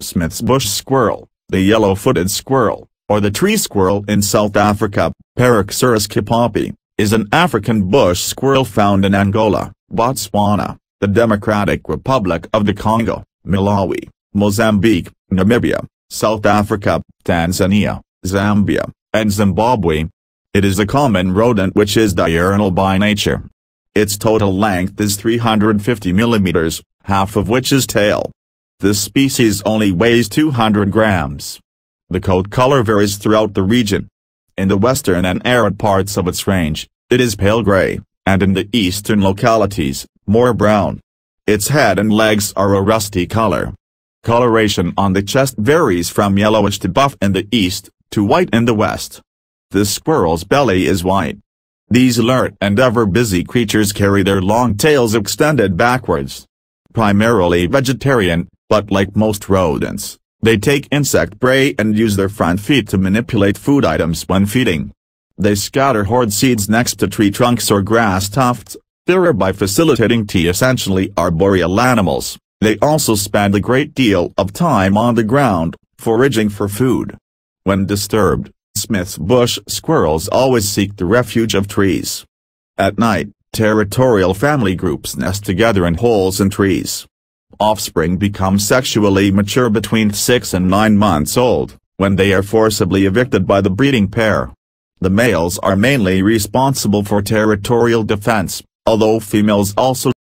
Smith's bush squirrel, the yellow-footed squirrel, or the tree squirrel in South Africa, Paraxurus kipapi, is an African bush squirrel found in Angola, Botswana, the Democratic Republic of the Congo, Malawi, Mozambique, Namibia, South Africa, Tanzania, Zambia, and Zimbabwe. It is a common rodent which is diurnal by nature. Its total length is 350 millimeters, half of which is tail. This species only weighs 200 grams. The coat color varies throughout the region. In the western and arid parts of its range, it is pale gray, and in the eastern localities, more brown. Its head and legs are a rusty color. Coloration on the chest varies from yellowish to buff in the east, to white in the west. The squirrel's belly is white. These alert and ever-busy creatures carry their long tails extended backwards primarily vegetarian, but like most rodents, they take insect prey and use their front feet to manipulate food items when feeding. They scatter hoard seeds next to tree trunks or grass tufts, thereby facilitating tea essentially arboreal animals. They also spend a great deal of time on the ground, foraging for food. When disturbed, Smith's bush squirrels always seek the refuge of trees. At night, territorial family groups nest together in holes in trees offspring become sexually mature between 6 and 9 months old, when they are forcibly evicted by the breeding pair. The males are mainly responsible for territorial defense, although females also